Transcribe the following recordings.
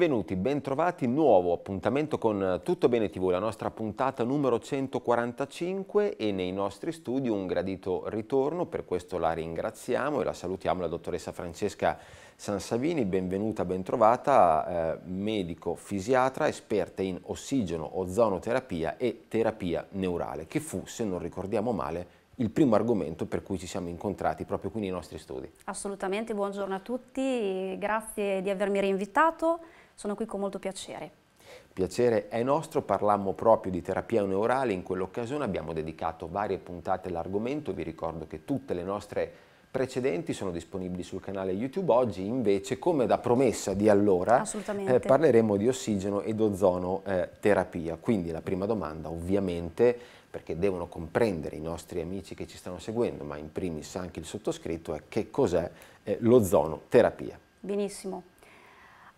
Benvenuti, bentrovati, nuovo appuntamento con Tutto Bene TV, la nostra puntata numero 145 e nei nostri studi un gradito ritorno, per questo la ringraziamo e la salutiamo la dottoressa Francesca Sansavini, benvenuta, bentrovata, eh, medico fisiatra, esperta in ossigeno, ozonoterapia e terapia neurale, che fu, se non ricordiamo male, il primo argomento per cui ci siamo incontrati proprio qui nei nostri studi. Assolutamente, buongiorno a tutti, grazie di avermi rinvitato sono qui con molto piacere. Piacere è nostro, parlammo proprio di terapia neurale, in quell'occasione abbiamo dedicato varie puntate all'argomento, vi ricordo che tutte le nostre precedenti sono disponibili sul canale YouTube, oggi invece come da promessa di allora eh, parleremo di ossigeno ed ozono eh, terapia, quindi la prima domanda ovviamente perché devono comprendere i nostri amici che ci stanno seguendo, ma in primis anche il sottoscritto, è che cos'è eh, l'ozonoterapia. Benissimo.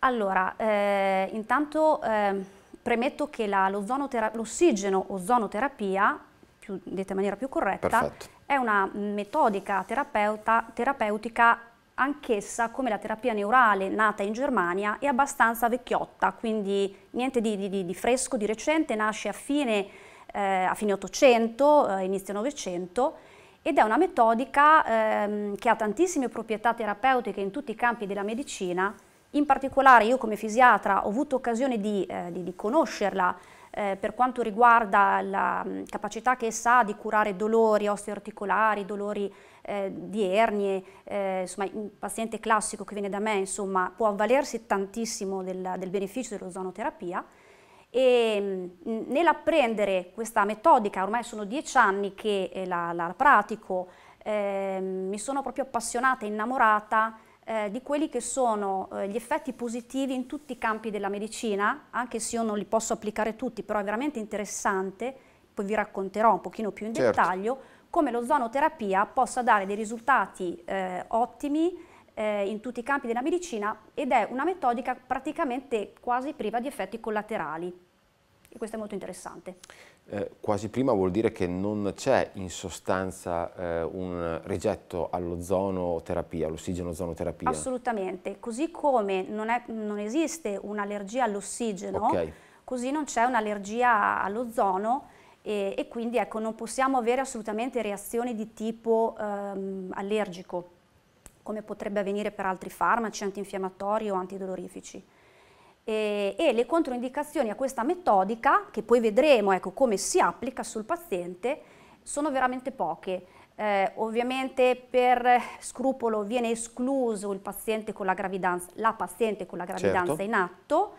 Allora, eh, intanto eh, premetto che l'ossigeno ozonoterapia, più, detta in maniera più corretta, Perfetto. è una metodica terapeutica anch'essa come la terapia neurale nata in Germania è abbastanza vecchiotta, quindi niente di, di, di fresco, di recente, nasce a fine, eh, 800, eh, inizio Novecento ed è una metodica ehm, che ha tantissime proprietà terapeutiche in tutti i campi della medicina in particolare io come fisiatra ho avuto occasione di, eh, di, di conoscerla eh, per quanto riguarda la mh, mm, capacità che essa ha di curare dolori osteoarticolari, dolori eh, di ernie, eh, insomma un paziente classico che viene da me insomma, può avvalersi tantissimo del, del beneficio dell'ozonoterapia e mm, nell'apprendere questa metodica, ormai sono dieci anni che eh, la, la pratico, eh, mi sono proprio appassionata, innamorata eh, di quelli che sono eh, gli effetti positivi in tutti i campi della medicina, anche se io non li posso applicare tutti, però è veramente interessante, poi vi racconterò un pochino più in certo. dettaglio, come l'ozonoterapia possa dare dei risultati eh, ottimi eh, in tutti i campi della medicina ed è una metodica praticamente quasi priva di effetti collaterali. E questo è molto interessante. Eh, quasi prima vuol dire che non c'è in sostanza eh, un rigetto all'ozonoterapia, all'ossigeno-ozonoterapia. Assolutamente, così come non, è, non esiste un'allergia all'ossigeno, okay. così non c'è un'allergia all'ozono e, e, quindi ecco, non possiamo avere assolutamente reazioni di tipo ehm, allergico, come potrebbe avvenire per altri farmaci antinfiammatori o antidolorifici e, e le controindicazioni a questa metodica, che poi vedremo ecco, come si applica sul paziente, sono veramente poche. Eh, ovviamente per scrupolo viene escluso il paziente con la gravidanza, la paziente con la certo. gravidanza certo. in atto.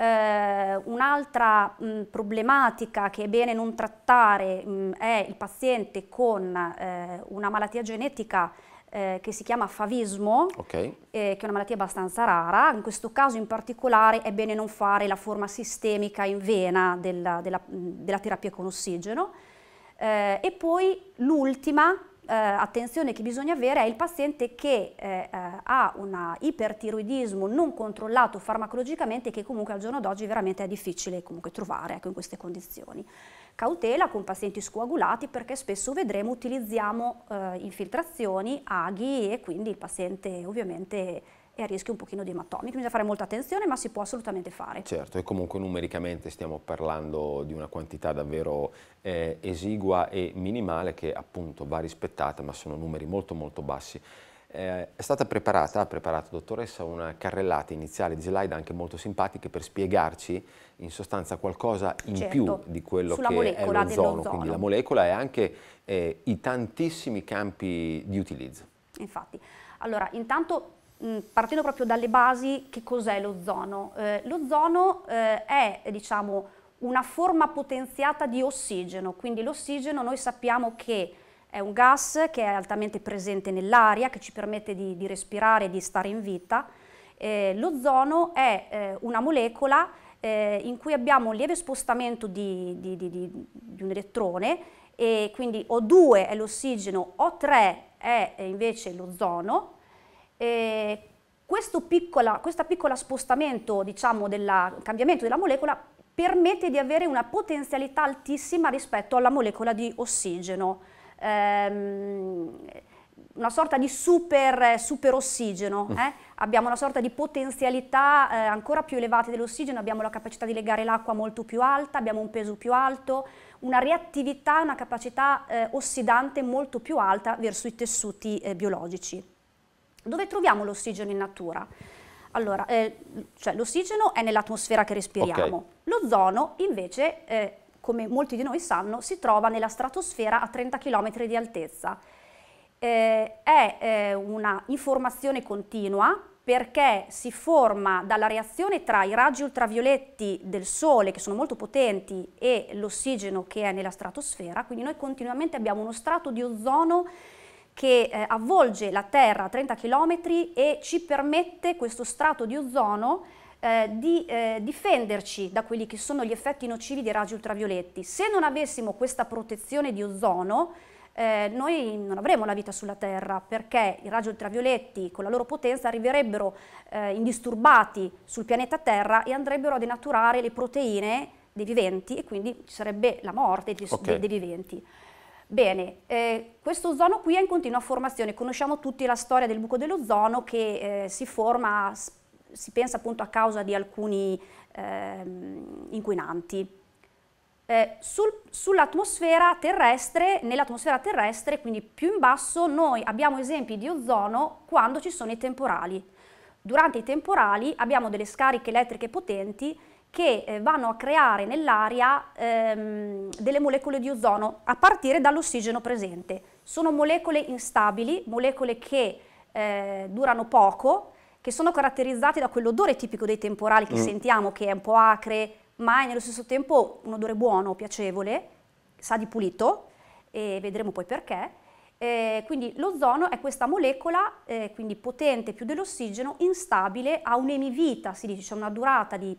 Eh, un'altra problematica che è bene non trattare mh, è il paziente con eh, una malattia genetica eh, che si chiama favismo, okay. eh, che è una malattia abbastanza rara. In questo caso in particolare è bene non fare la forma sistemica in vena della, della, mm, della terapia con ossigeno. Eh, e poi l'ultima eh, attenzione che bisogna avere è il paziente che eh, eh, ha un ipertiroidismo non controllato farmacologicamente che comunque al giorno d'oggi veramente è difficile comunque trovare ecco, in queste condizioni. Cautela con pazienti scoagulati perché spesso vedremo utilizziamo eh, infiltrazioni, aghi e quindi il paziente ovviamente è a rischio un pochino di ematomi. Bisogna fare molta attenzione ma si può assolutamente fare. Certo e comunque numericamente stiamo parlando di una quantità davvero eh, esigua e minimale che appunto va rispettata ma sono numeri molto molto bassi. Eh, è stata preparata, ha preparato dottoressa, una carrellata iniziale di slide anche molto simpatiche per spiegarci in sostanza qualcosa in certo, più di quello che è l'ozono, quindi la molecola e anche eh, i tantissimi campi di utilizzo. Infatti, allora intanto mh, partendo proprio dalle basi, che cos'è l'ozono? Eh, l'ozono eh, è diciamo una forma potenziata di ossigeno, quindi l'ossigeno noi sappiamo che è un gas che è altamente presente nell'aria, che ci permette di, di respirare e di stare in vita. Eh, l'ozono è eh, una molecola eh, in cui abbiamo un lieve spostamento di, di, di un elettrone e quindi O2 è l'ossigeno, O3 è eh, invece l'ozono. Piccola, questo piccolo spostamento, diciamo, del cambiamento della molecola permette di avere una potenzialità altissima rispetto alla molecola di ossigeno ehm, una sorta di super, super ossigeno, mm. eh? abbiamo una sorta di potenzialità eh, ancora più elevate dell'ossigeno, abbiamo la capacità di legare l'acqua molto più alta, abbiamo un peso più alto, una reattività, una capacità eh, ossidante molto più alta verso i tessuti eh, biologici. Dove troviamo l'ossigeno in natura? Allora, eh, cioè, l'ossigeno è nell'atmosfera che respiriamo, okay. l'ozono invece eh, come molti di noi sanno, si trova nella stratosfera a 30 km di altezza. Eh, è eh, una informazione continua perché si forma dalla reazione tra i raggi ultravioletti del Sole, che sono molto potenti, e l'ossigeno che è nella stratosfera, quindi noi continuamente abbiamo uno strato di ozono che eh, avvolge la Terra a 30 km e ci permette questo strato di ozono eh, di eh, difenderci da quelli che sono gli effetti nocivi dei raggi ultravioletti. Se non avessimo questa protezione di ozono, eh, noi non avremo la vita sulla Terra perché i raggi ultravioletti con la loro potenza arriverebbero eh, indisturbati sul pianeta Terra e andrebbero a denaturare le proteine dei viventi e quindi ci sarebbe la morte dei, okay. dei, dei viventi. Bene, eh, questo ozono qui è in continua formazione, conosciamo tutti la storia del buco dell'ozono che eh, si forma si pensa appunto a causa di alcuni eh, inquinanti. Eh, sul, sull'atmosfera terrestre, nell'atmosfera terrestre, quindi più in basso, noi abbiamo esempi di ozono quando ci sono i temporali. Durante i temporali abbiamo delle scariche elettriche potenti che eh, vanno a creare nell'aria ehm, delle molecole di ozono a partire dall'ossigeno presente. Sono molecole instabili, molecole che eh, durano poco, che sono caratterizzati da quell'odore tipico dei temporali che mm. sentiamo, che è un po' acre, ma è nello stesso tempo un odore buono, piacevole, sa di pulito, e vedremo poi perché. Eh, quindi l'ozono è questa molecola, eh, quindi potente più dell'ossigeno, instabile, ha un'emivita, si dice, cioè una durata di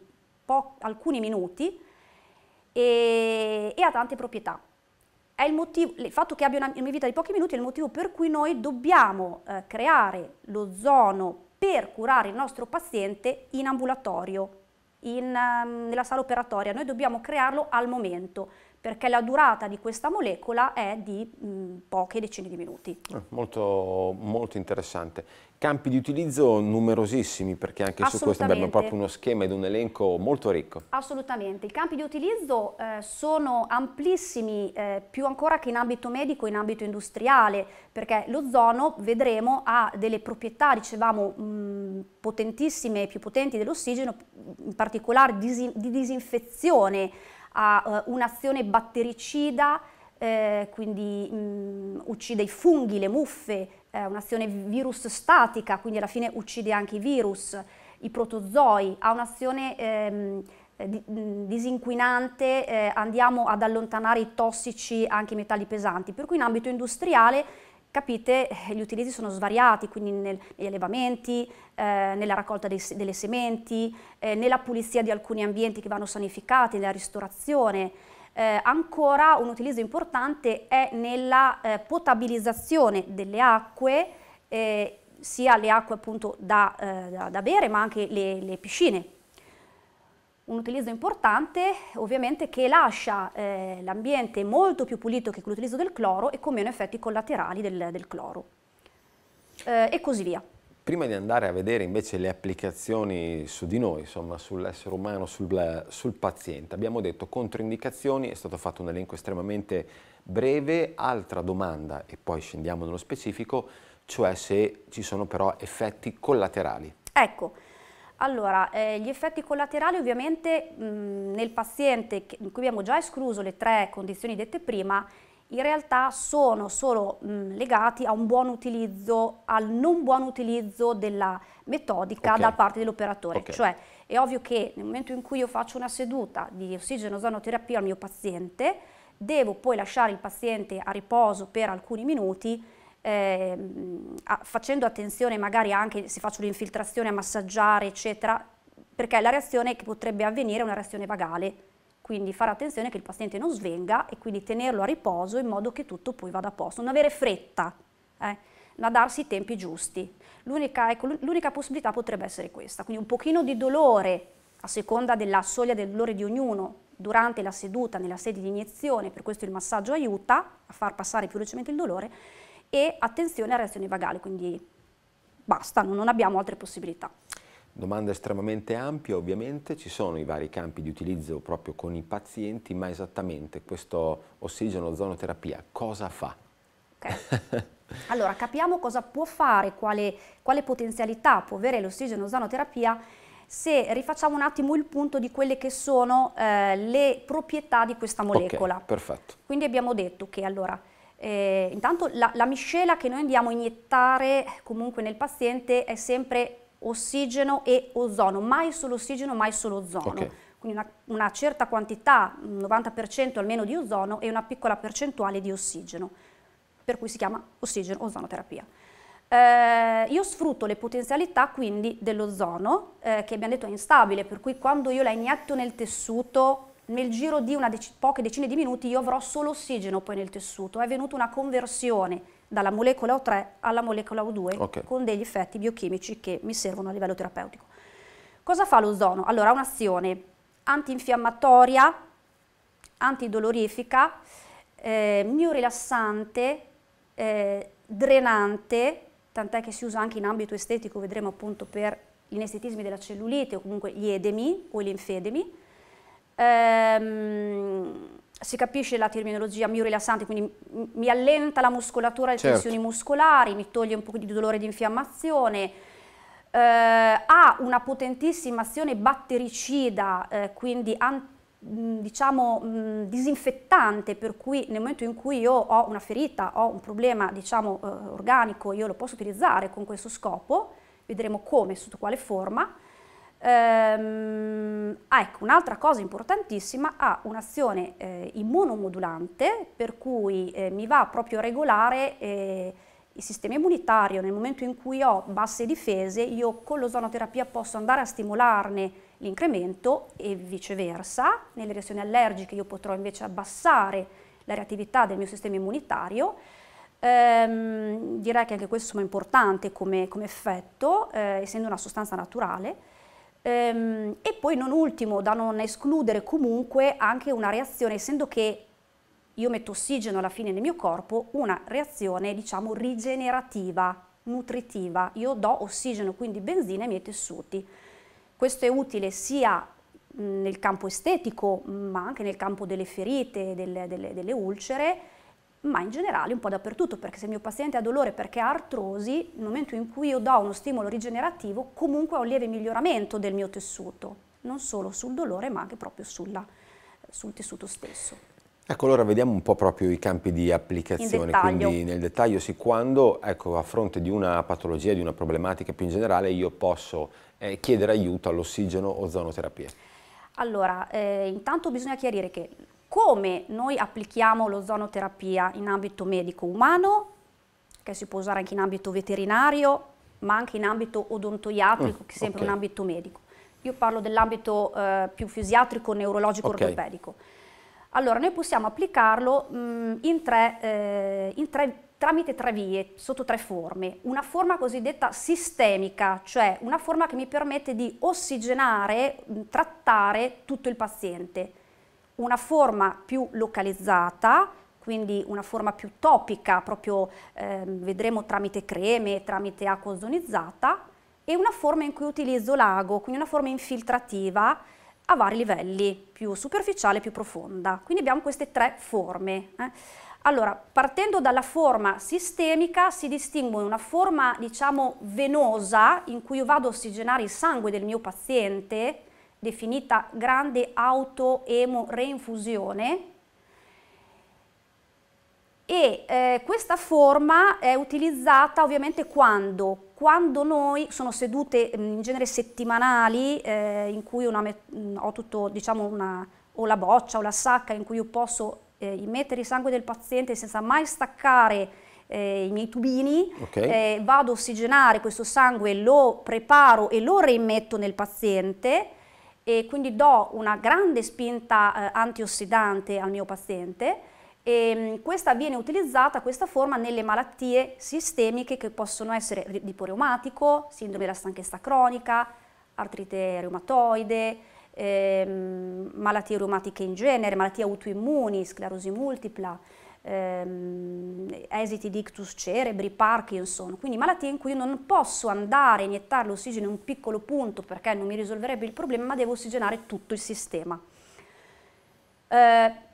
alcuni minuti e, e, ha tante proprietà. Il, motivo, il, fatto che abbia un'emivita di pochi minuti è il motivo per cui noi dobbiamo eh, creare l'ozono per curare il nostro paziente in ambulatorio, in, ehm, nella sala operatoria. Noi dobbiamo crearlo al momento perché la durata di questa molecola è di mh, mm, poche decine di minuti. Eh, molto, molto, interessante. Campi di utilizzo numerosissimi, perché anche su questo abbiamo proprio uno schema ed un elenco molto ricco. Assolutamente, i campi di utilizzo eh, sono amplissimi, eh, più ancora che in ambito medico in ambito industriale, perché l'ozono, vedremo, ha delle proprietà, dicevamo, mh, mm, potentissime, più potenti dell'ossigeno, in particolare di disinfezione, ha uh, un'azione battericida, eh, quindi mh, mm, uccide i funghi, le muffe, eh, un'azione virus statica, quindi alla fine uccide anche i virus, i protozoi, ha un'azione ehm, mm, disinquinante, eh, andiamo ad allontanare i tossici, anche i metalli pesanti, per cui in ambito industriale capite eh, gli utilizzi sono svariati, quindi nel, negli allevamenti, eh, nella raccolta dei, delle sementi, eh, nella pulizia di alcuni ambienti che vanno sanificati, nella ristorazione. Eh, ancora un utilizzo importante è nella eh, potabilizzazione delle acque, eh, sia le acque appunto da, da, da bere ma anche le, le piscine un utilizzo importante ovviamente che lascia eh, l'ambiente molto più pulito che l'utilizzo del cloro e con meno effetti collaterali del, del cloro eh, e così via. Prima di andare a vedere invece le applicazioni su di noi, insomma sull'essere umano, sul, sul paziente, abbiamo detto controindicazioni, è stato fatto un elenco estremamente breve, altra domanda e poi scendiamo nello specifico, cioè se ci sono però effetti collaterali. Ecco, allora, eh, gli effetti collaterali ovviamente mh, nel paziente in cui abbiamo già escluso le tre condizioni dette prima, in realtà sono solo mh, legati a un buon utilizzo, al non buon utilizzo della metodica okay. da parte dell'operatore. Okay. Cioè è ovvio che nel momento in cui io faccio una seduta di ossigeno-ozonoterapia al mio paziente, devo poi lasciare il paziente a riposo per alcuni minuti eh, facendo attenzione magari anche se faccio l'infiltrazione a massaggiare, eccetera, perché la reazione che potrebbe avvenire è una reazione vagale, quindi fare attenzione che il paziente non svenga e quindi tenerlo a riposo in modo che tutto poi vada a posto, non avere fretta, eh, ma darsi i tempi giusti. L'unica, ecco, possibilità potrebbe essere questa, quindi un pochino di dolore a seconda della soglia del dolore di ognuno durante la seduta nella sede di iniezione, per questo il massaggio aiuta a far passare più velocemente il dolore, e attenzione a reazioni vagali, quindi basta, non abbiamo altre possibilità. Domanda estremamente ampia, ovviamente ci sono i vari campi di utilizzo proprio con i pazienti, ma esattamente questo ossigeno zonoterapia cosa fa? Okay. allora, capiamo cosa può fare, quale, quale potenzialità può avere l'ossigeno zonoterapia se rifacciamo un attimo il punto di quelle che sono eh, le proprietà di questa molecola. Okay, perfetto. Quindi abbiamo detto che allora eh, intanto la, la miscela che noi andiamo a iniettare comunque nel paziente è sempre ossigeno e ozono, mai solo ossigeno, mai solo ozono. Okay. Quindi una, una, certa quantità, un 90% almeno di ozono e una piccola percentuale di ossigeno, per cui si chiama ossigeno-ozonoterapia. Eh, io sfrutto le potenzialità quindi dell'ozono, eh, che abbiamo detto è instabile, per cui quando io la inietto nel tessuto nel giro di dec poche decine di minuti io avrò solo ossigeno poi nel tessuto, è venuta una conversione dalla molecola O3 alla molecola O2 okay. con degli effetti biochimici che mi servono a livello terapeutico. Cosa fa l'ozono? Allora ha un'azione antinfiammatoria, antidolorifica, eh, miorilassante, eh, drenante, tant'è che si usa anche in ambito estetico, vedremo appunto per gli inestetismi della cellulite o comunque gli edemi o gli linfedemi, Ehm, si capisce la terminologia mio rilassante, quindi mi allenta la muscolatura, le certo. tensioni muscolari, mi toglie un po' di dolore e di infiammazione, eh, ha una potentissima azione battericida, eh, quindi diciamo mh, disinfettante, per cui nel momento in cui io ho una ferita, ho un problema diciamo eh, organico, io lo posso utilizzare con questo scopo, vedremo come, sotto quale forma, Ehm, ah, ecco, un'altra cosa importantissima ha un'azione eh, immunomodulante per cui eh, mi va proprio a regolare eh, il sistema immunitario nel momento in cui ho basse difese, io con l'ozonoterapia posso andare a stimolarne l'incremento e viceversa, nelle reazioni allergiche io potrò invece abbassare la reattività del mio sistema immunitario. Ehm, direi che anche questo è importante come, come effetto, eh, essendo una sostanza naturale. Ehm, e poi non ultimo, da non escludere comunque anche una reazione, essendo che io metto ossigeno alla fine nel mio corpo, una reazione diciamo rigenerativa, nutritiva. Io do ossigeno, quindi benzina ai miei tessuti. Questo è utile sia nel campo estetico, ma anche nel campo delle ferite, delle, delle, delle ulcere, ma in generale un po' dappertutto, perché se il mio paziente ha dolore perché ha artrosi, nel momento in cui io do uno stimolo rigenerativo, comunque ho un lieve miglioramento del mio tessuto, non solo sul dolore, ma anche proprio sulla, sul tessuto stesso. Ecco, allora vediamo un po' proprio i campi di applicazione, quindi nel dettaglio sì, quando ecco, a fronte di una patologia, di una problematica più in generale, io posso eh, chiedere aiuto all'ossigeno o zonoterapia. Allora, eh, intanto bisogna chiarire che come noi applichiamo l'ozonoterapia in ambito medico umano, che si può usare anche in ambito veterinario, ma anche in ambito odontoiatrico, mm, che è sempre okay. un ambito medico. Io parlo dell'ambito eh, più fisiatrico, neurologico, okay. ortopedico. Allora, noi possiamo applicarlo mh, mm, in tre, eh, in tre, tramite tre vie, sotto tre forme. Una forma cosiddetta sistemica, cioè una forma che mi permette di ossigenare, mm, trattare tutto il paziente una forma più localizzata, quindi una forma più topica, proprio eh, vedremo tramite creme, tramite acqua ozonizzata, e una forma in cui utilizzo l'ago, quindi una forma infiltrativa a vari livelli, più superficiale, più profonda. Quindi abbiamo queste tre forme. Eh. Allora, partendo dalla forma sistemica si distingue una forma, diciamo, venosa, in cui io vado a ossigenare il sangue del mio paziente, definita grande autoemo-reinfusione e eh, questa forma è utilizzata ovviamente quando quando noi sono sedute mm, in genere settimanali eh, in cui mm, ho, tutto, diciamo una, ho la boccia o la sacca in cui io posso eh, immettere il sangue del paziente senza mai staccare eh, i miei tubini, okay. Eh, vado a ossigenare questo sangue, lo preparo e lo reimmetto nel paziente e quindi do una grande spinta eh, antiossidante al mio paziente e mm, questa viene utilizzata, questa forma, nelle malattie sistemiche che possono essere tipo reumatico, sindrome della stanchezza cronica, artrite reumatoide, ehm, malattie reumatiche in genere, malattie autoimmuni, sclerosi multipla ehm, esiti di ictus cerebri, Parkinson, quindi malattie in cui non posso andare a iniettare l'ossigeno in un piccolo punto perché non mi risolverebbe il problema, ma devo ossigenare tutto il sistema. Eh,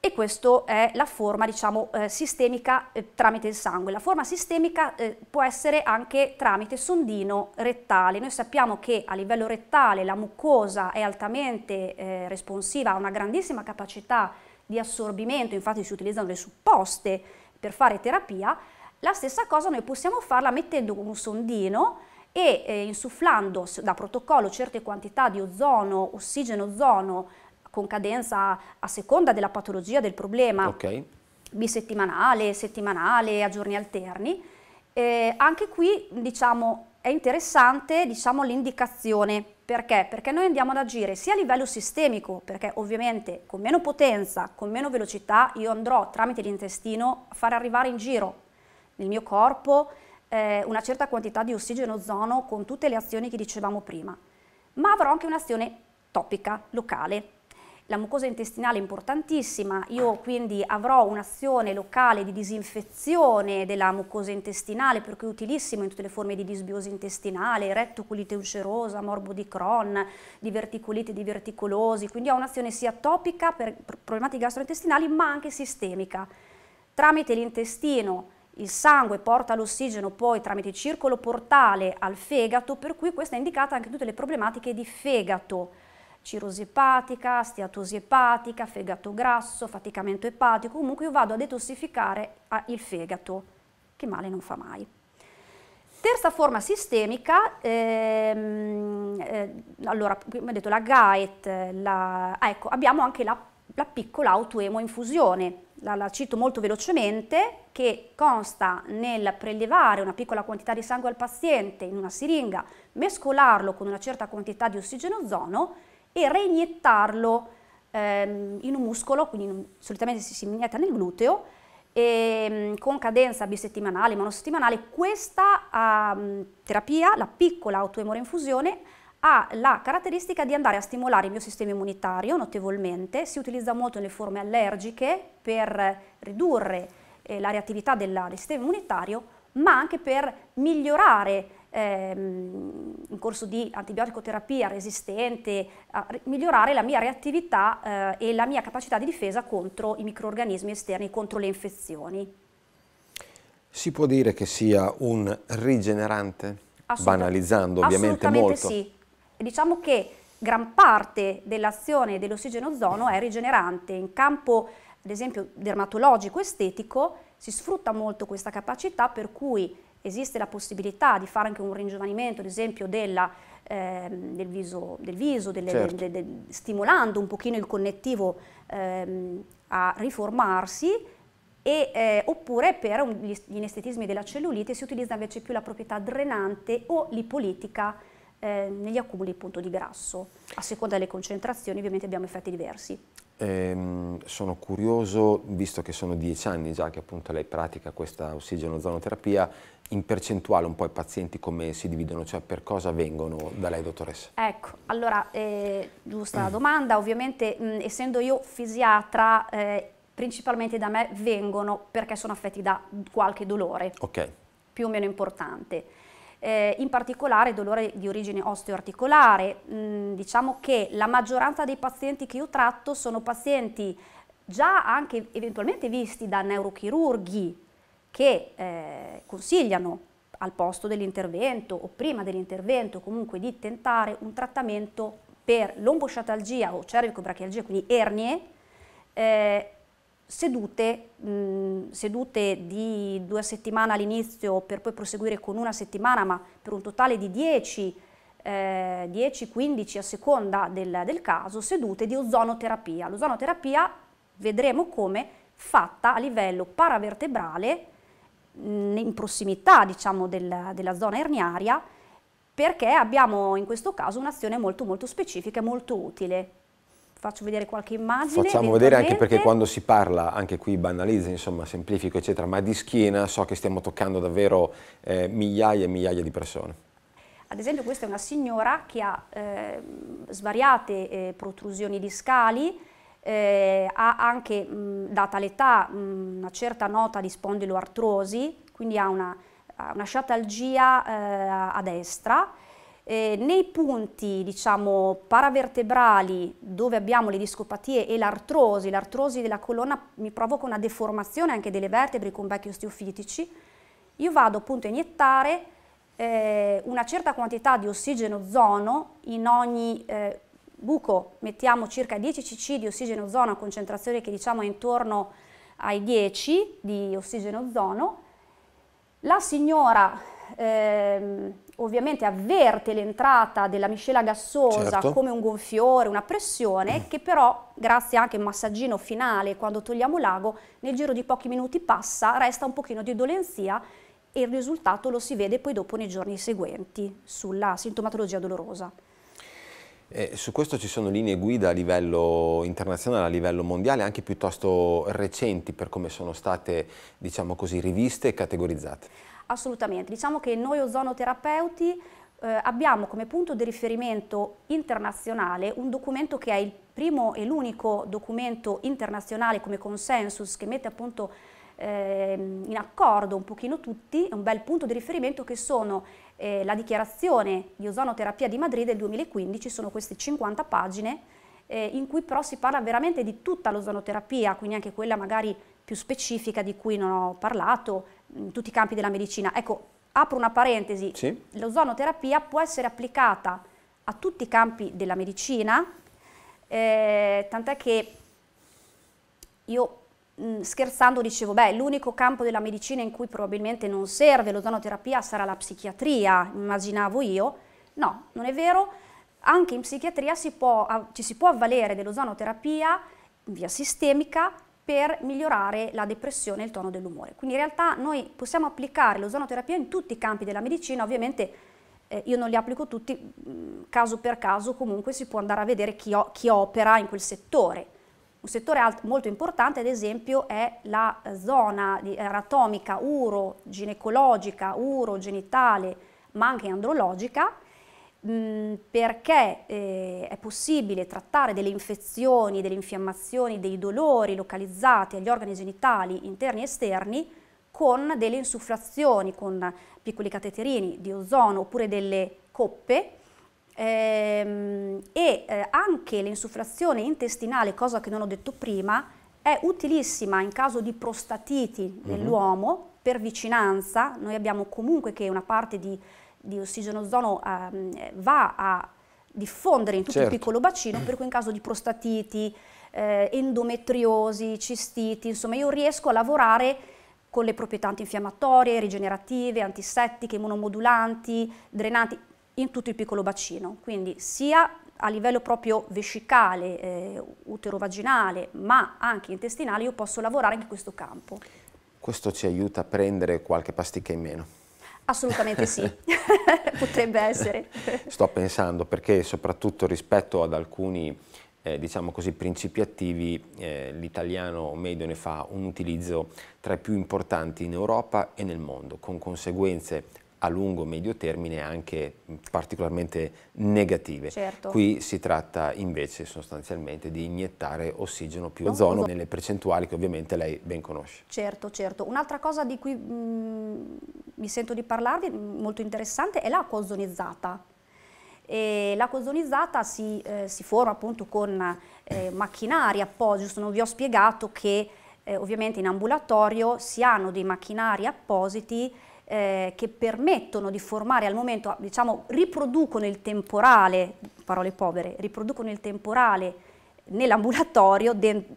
e questa è la forma diciamo, eh, sistemica eh, tramite il sangue. La forma sistemica eh, può essere anche tramite sondino rettale. Noi sappiamo che a livello rettale la mucosa è altamente eh, responsiva, ha una grandissima capacità di assorbimento, infatti si utilizzano le supposte per fare terapia, la stessa cosa noi possiamo farla mettendo un sondino e eh, insufflando da protocollo certe quantità di ozono, ossigeno-ozono, con cadenza a seconda della patologia del problema, okay. bisettimanale, settimanale, a giorni alterni. Eh, anche qui diciamo è interessante diciamo, l'indicazione. Perché? Perché noi andiamo ad agire sia a livello sistemico, perché ovviamente con meno potenza, con meno velocità, io andrò tramite l'intestino a far arrivare in giro nel mio corpo eh, una certa quantità di ossigeno ozono con tutte le azioni che dicevamo prima, ma avrò anche un'azione topica, locale, la mucosa intestinale è importantissima, io ah. quindi avrò un'azione locale di disinfezione della mucosa intestinale, per cui è utilissimo in tutte le forme di disbiosi intestinale, rettocolite ulcerosa, morbo di Crohn, diverticolite, diverticolosi, quindi ho un'azione sia topica per problematiche gastrointestinali ma anche sistemica. Tramite l'intestino il sangue porta l'ossigeno poi tramite il circolo portale al fegato, per cui questa è indicata anche in tutte le problematiche di fegato cirosi epatica, steatosi epatica, fegato grasso, faticamento epatico, comunque io vado a detossificare ah, il fegato, che male non fa mai. Terza forma sistemica, ehm, eh, allora, come ho detto la GAET, la, ah, ecco, abbiamo anche la, la piccola autoemoinfusione, la, la cito molto velocemente, che consta nel prelevare una piccola quantità di sangue al paziente in una siringa, mescolarlo con una certa quantità di ossigeno ozono e reiniettarlo ehm, in un muscolo, quindi un, solitamente si, si inietta nel gluteo, e, ehm, con cadenza bisettimanale, monosettimanale. Questa ehm, terapia, la piccola autoemorinfusione, ha la caratteristica di andare a stimolare il mio sistema immunitario notevolmente, si utilizza molto nelle forme allergiche per ridurre eh, la reattività della, del sistema immunitario, ma anche per migliorare ehm, in corso di antibioticoterapia resistente, migliorare la mia reattività eh, e la mia capacità di difesa contro i microorganismi esterni, contro le infezioni. Si può dire che sia un rigenerante? Banalizzando ovviamente assolutamente molto. Assolutamente sì. Diciamo che gran parte dell'azione dell'ossigeno ozono è rigenerante. In campo, ad esempio, dermatologico-estetico si sfrutta molto questa capacità per cui esiste la possibilità di fare anche un ringiovanimento, ad esempio, della, ehm, del viso, del viso delle, certo. de, de, stimolando un pochino il connettivo ehm, a riformarsi, e, eh, oppure per un, gli, gli inestetismi della cellulite si utilizza invece più la proprietà drenante o lipolitica eh, negli accumuli appunto, di grasso. A seconda delle concentrazioni ovviamente abbiamo effetti diversi. Ehm, sono curioso, visto che sono dieci anni già che appunto lei pratica questa ossigeno-zonoterapia, in percentuale un po' i pazienti come si dividono, cioè per cosa vengono da lei dottoressa? Ecco, allora eh, giusta la mm. domanda, ovviamente mh, mm, essendo io fisiatra eh, principalmente da me vengono perché sono affetti da qualche dolore, okay. più o meno importante. Eh, in particolare dolore di origine osteoarticolare, mh, mm, diciamo che la maggioranza dei pazienti che io tratto sono pazienti già anche eventualmente visti da neurochirurghi, che eh, consigliano al posto dell'intervento o prima dell'intervento comunque di tentare un trattamento per lombosciatalgia o cervicobrachialgia, quindi ernie, eh, sedute, mh, sedute di due settimane all'inizio per poi proseguire con una settimana, ma per un totale di 10 eh, 15 a seconda del, del, caso, sedute di ozonoterapia. L'ozonoterapia vedremo come fatta a livello paravertebrale in prossimità diciamo, del, della zona erniaria perché abbiamo in questo caso un'azione molto molto specifica e molto utile. Faccio vedere qualche immagine. Facciamo vedere anche perché quando si parla, anche qui banalizza, insomma, semplifico eccetera, ma di schiena so che stiamo toccando davvero eh, migliaia e migliaia di persone. Ad esempio questa è una signora che ha eh, svariate eh, protrusioni discali, eh, ha anche, mh, data l'età, una certa nota di spondiloartrosi, quindi ha una, una sciatalgia eh, a destra. Eh, nei punti diciamo, paravertebrali dove abbiamo le discopatie e l'artrosi, l'artrosi della colonna mi provoca una deformazione anche delle vertebre con vecchi osteofitici, io vado appunto a iniettare eh, una certa quantità di ossigeno zono in ogni eh, buco mettiamo circa 10 cc di ossigeno ozono a concentrazione che diciamo è intorno ai 10 di ossigeno ozono. La signora ehm, ovviamente avverte l'entrata della miscela gassosa certo. come un gonfiore, una pressione, mm. che però grazie anche al massaggino finale quando togliamo l'ago nel giro di pochi minuti passa, resta un pochino di dolenzia e il risultato lo si vede poi dopo nei giorni seguenti sulla sintomatologia dolorosa. Eh, su questo ci sono linee guida a livello internazionale, a livello mondiale, anche piuttosto recenti per come sono state, diciamo così, riviste e categorizzate. Assolutamente, diciamo che noi ozonoterapeuti eh, abbiamo come punto di riferimento internazionale un documento che è il primo e l'unico documento internazionale come consensus che mette appunto eh, in accordo un pochino tutti, un bel punto di riferimento che sono eh, la dichiarazione di ozonoterapia di Madrid del 2015, sono queste 50 pagine eh, in cui però si parla veramente di tutta l'ozonoterapia, quindi anche quella magari più specifica di cui non ho parlato, in tutti i campi della medicina. Ecco, apro una parentesi, sì. l'ozonoterapia può essere applicata a tutti i campi della medicina, eh, tant'è che io Mm, scherzando dicevo, beh, l'unico campo della medicina in cui probabilmente non serve l'ozonoterapia sarà la psichiatria, immaginavo io. No, non è vero. Anche in psichiatria si può, ci si può avvalere dell'ozonoterapia via sistemica per migliorare la depressione e il tono dell'umore. Quindi in realtà noi possiamo applicare l'ozonoterapia in tutti i campi della medicina, ovviamente eh, io non li applico tutti, mm, caso per caso comunque si può andare a vedere chi, chi opera in quel settore un settore molto importante ad esempio è la eh, zona anatomica uro-ginecologica, uro-genitale, ma anche andrologica, mm, perché eh, è possibile trattare delle infezioni, delle infiammazioni, dei dolori localizzati agli organi genitali interni e esterni con delle insufflazioni, con piccoli cateterini di ozono oppure delle coppe, Ehm, e eh, anche l'insufflazione intestinale, cosa che non ho detto prima, è utilissima in caso di prostatiti mhm. nell'uomo mm -hmm. per vicinanza, noi abbiamo comunque che una parte di, di ozono eh, va a diffondere in tutto certo. il piccolo bacino, per cui in caso di prostatiti, eh, endometriosi, cistiti, insomma io riesco a lavorare con le proprietà antinfiammatorie, rigenerative, antisettiche, immunomodulanti, drenanti, in tutto il piccolo bacino, quindi sia a livello proprio vescicale, eh, utero-vaginale, ma anche intestinale, io posso lavorare in questo campo. Questo ci aiuta a prendere qualche pasticca in meno. Assolutamente sì, potrebbe essere. Sto pensando perché soprattutto rispetto ad alcuni eh, diciamo così, principi attivi, eh, l'italiano medio ne fa un utilizzo tra i più importanti in Europa e nel mondo, con conseguenze a lungo-medio termine anche particolarmente negative. Certo. Qui si tratta invece sostanzialmente di iniettare ossigeno più ozono nelle percentuali che ovviamente lei ben conosce. Certo, certo. Un'altra cosa di cui mh, mi sento di parlarvi, molto interessante, è l'acqua ozonizzata. L'acqua ozonizzata si, eh, si, forma appunto con eh, macchinari appositi, non vi ho spiegato che eh, ovviamente in ambulatorio si hanno dei macchinari appositi eh, che permettono di formare al momento, diciamo, riproducono il temporale, parole povere, riproducono il temporale nell'ambulatorio,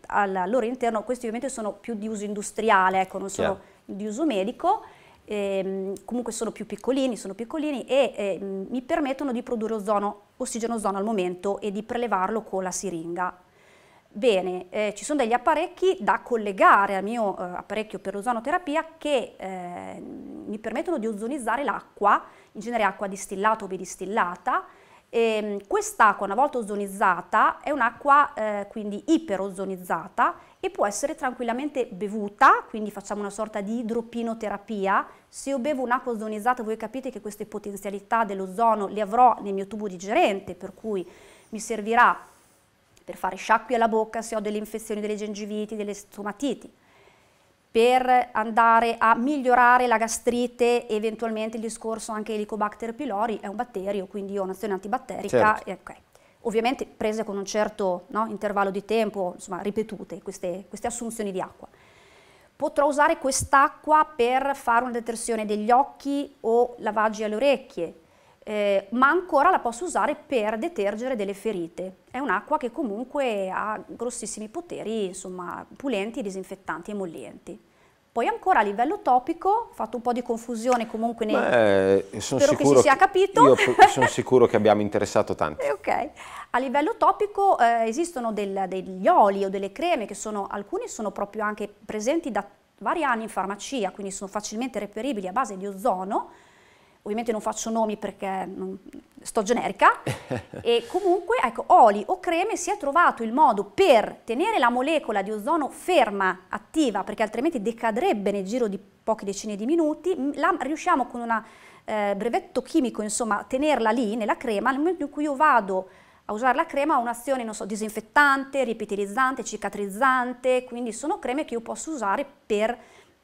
al loro interno, questi ovviamente sono più di uso industriale, ecco, non sono yeah. di uso medico, ehm, comunque sono più piccolini, sono piccolini e ehm, mi permettono di produrre ozono, ossigeno ozono al momento e di prelevarlo con la siringa Bene, eh, ci sono degli apparecchi da collegare al mio eh, apparecchio per l'ozonoterapia che eh, mi permettono di ozonizzare l'acqua, in genere acqua distillata o bidistillata. Ehm, quest'acqua, una volta ozonizzata, è un'acqua eh, quindi iperozonizzata e può essere tranquillamente bevuta, quindi facciamo una sorta di idropinoterapia. Se io bevo un'acqua ozonizzata, voi capite che queste potenzialità dell'ozono le avrò nel mio tubo digerente, per cui mi servirà per fare sciacqui alla bocca se ho delle infezioni delle gengiviti, delle stomatiti, per andare a migliorare la gastrite, e eventualmente il discorso anche Helicobacter pylori è un batterio, quindi io ho un'azione antibatterica. Certo. okay. Ovviamente prese con un certo no, intervallo di tempo, insomma ripetute queste, queste assunzioni di acqua. Potrò usare quest'acqua per fare una detersione degli occhi o lavaggi alle orecchie, eh, ma ancora la posso usare per detergere delle ferite. È un'acqua che comunque ha grossissimi poteri, insomma, pulenti, disinfettanti e emollienti. Poi ancora a livello topico, ho fatto un po' di confusione comunque, ne... Beh, spero che si sia capito. Io sono sicuro che abbiamo interessato tanti. ok, a livello topico eh, esistono del, degli oli o delle creme che sono, alcuni sono proprio anche presenti da vari anni in farmacia, quindi sono facilmente reperibili a base di ozono, ovviamente non faccio nomi perché non, sto generica, e comunque ecco, oli o creme si è trovato il modo per tenere la molecola di ozono ferma, attiva, perché altrimenti decadrebbe nel giro di poche decine di minuti, la, riusciamo con un eh, brevetto chimico insomma a tenerla lì nella crema, nel momento in cui io vado a usare la crema ha un'azione non so, disinfettante, ripetilizzante, cicatrizzante, quindi sono creme che io posso usare per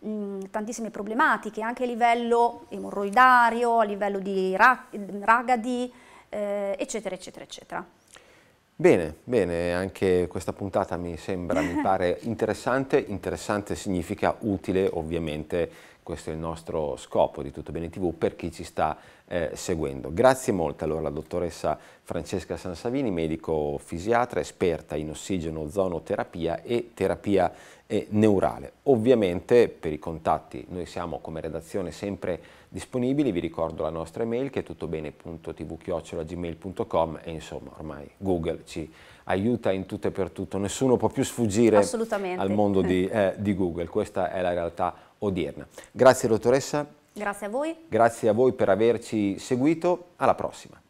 Mm, tantissime problematiche anche a livello emorroidario, a livello di ragadi, eh, eccetera, eccetera, eccetera. Bene, bene, anche questa puntata mi sembra, mi pare interessante, interessante significa utile ovviamente, questo è il nostro scopo di Tutto Bene TV per chi ci sta eh, seguendo. Grazie molto allora alla dottoressa Francesca Sansavini, medico fisiatra, esperta in ossigeno, zonoterapia e terapia eh, neurale. Ovviamente per i contatti noi siamo come redazione sempre disponibili, vi ricordo la nostra email che è tuttobene.tv.gmail.com e insomma ormai Google ci aiuta in tutto e per tutto, nessuno può più sfuggire al mondo di, eh, di Google, questa è la realtà odierna. Grazie dottoressa. Grazie a voi. Grazie a voi per averci seguito, alla prossima.